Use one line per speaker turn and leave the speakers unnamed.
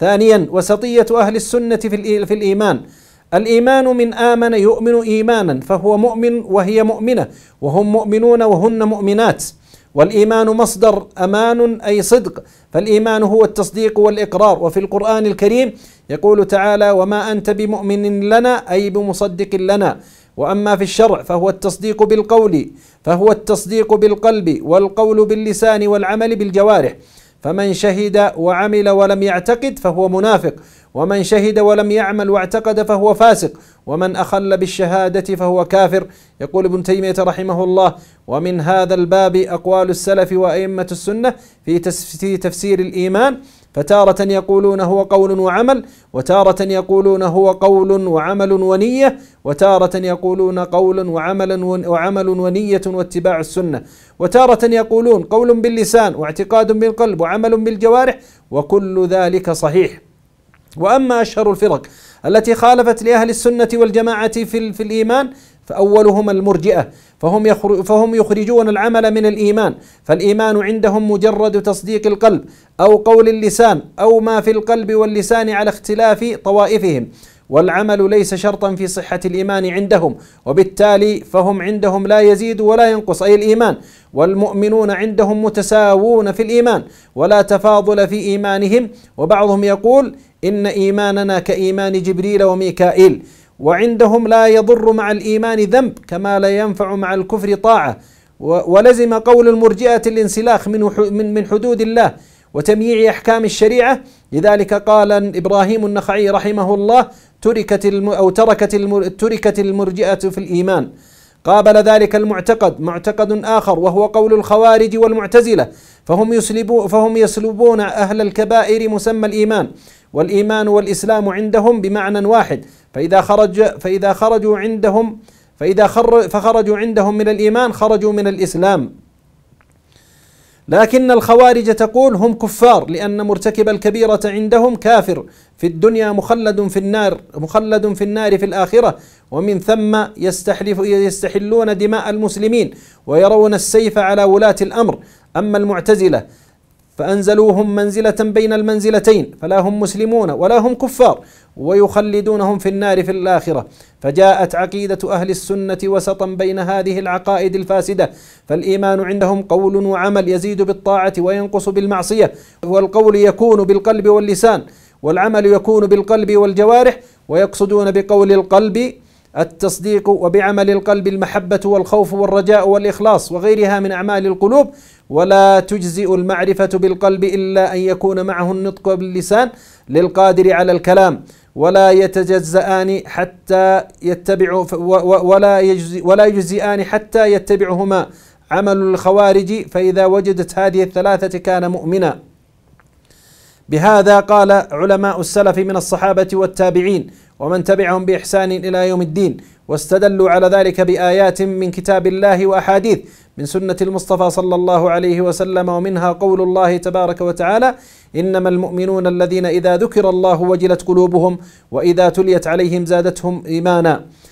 ثانيا وسطية أهل السنة في الإيمان الإيمان من آمن يؤمن إيمانا فهو مؤمن وهي مؤمنة وهم مؤمنون وهن مؤمنات والإيمان مصدر أمان أي صدق فالإيمان هو التصديق والإقرار وفي القرآن الكريم يقول تعالى وما أنت بمؤمن لنا أي بمصدق لنا واما في الشرع فهو التصديق بالقول فهو التصديق بالقلب والقول باللسان والعمل بالجوارح فمن شهد وعمل ولم يعتقد فهو منافق ومن شهد ولم يعمل واعتقد فهو فاسق ومن اخل بالشهاده فهو كافر يقول ابن تيميه رحمه الله ومن هذا الباب اقوال السلف وائمه السنه في تفسير الايمان فتارة يقولون هو قول وعمل وتارة يقولون هو قول وعمل ونية وتارة يقولون قول وعمل وعمل ونية واتباع السنة وتارة يقولون قول باللسان واعتقاد بالقلب وعمل بالجوارح وكل ذلك صحيح وأما أشهر الفرق التي خالفت لأهل السنة والجماعة في, في الإيمان فأولهم المرجئة فهم, يخرج فهم يخرجون العمل من الإيمان فالإيمان عندهم مجرد تصديق القلب أو قول اللسان أو ما في القلب واللسان على اختلاف طوائفهم والعمل ليس شرطا في صحة الإيمان عندهم وبالتالي فهم عندهم لا يزيد ولا ينقص أي الإيمان والمؤمنون عندهم متساوون في الإيمان ولا تفاضل في إيمانهم وبعضهم يقول إن إيماننا كإيمان جبريل وميكائيل وعندهم لا يضر مع الإيمان ذنب كما لا ينفع مع الكفر طاعة ولزم قول المرجئة الانسلاخ من من حدود الله وتمييع أحكام الشريعة لذلك قال إبراهيم النخعي رحمه الله تركت الم أو تركت الم تركت المرجئة في الإيمان قابل ذلك المعتقد معتقد آخر وهو قول الخوارج والمعتزلة فهم يسلبون فهم يسلبون أهل الكبائر مسمى الإيمان والإيمان والإسلام عندهم بمعنى واحد فإذا خرج فإذا خرجوا عندهم فإذا خر فخرجوا عندهم من الإيمان خرجوا من الإسلام لكن الخوارج تقول هم كفار لأن مرتكب الكبيرة عندهم كافر في الدنيا مخلد في النار مخلد في النار في الآخرة ومن ثم يستحلف يستحلون دماء المسلمين ويرون السيف على ولاة الأمر أما المعتزلة فأنزلوهم منزلة بين المنزلتين فلا هم مسلمون ولا هم كفار ويخلدونهم في النار في الآخرة فجاءت عقيدة أهل السنة وسطا بين هذه العقائد الفاسدة فالإيمان عندهم قول وعمل يزيد بالطاعة وينقص بالمعصية والقول يكون بالقلب واللسان والعمل يكون بالقلب والجوارح ويقصدون بقول القلب التصديق وبعمل القلب المحبة والخوف والرجاء والإخلاص وغيرها من أعمال القلوب ولا تجزئ المعرفة بالقلب إلا أن يكون معه النطق باللسان للقادر على الكلام ولا يتجزئان حتى يتبع ولا يجزئ ولا يجزئان حتى يتبعهما عمل الخوارج فإذا وجدت هذه الثلاثة كان مؤمنا بهذا قال علماء السلف من الصحابة والتابعين ومن تبعهم باحسان الى يوم الدين واستدلوا على ذلك بايات من كتاب الله واحاديث من سنه المصطفى صلى الله عليه وسلم ومنها قول الله تبارك وتعالى انما المؤمنون الذين اذا ذكر الله وجلت قلوبهم واذا تليت عليهم زادتهم ايمانا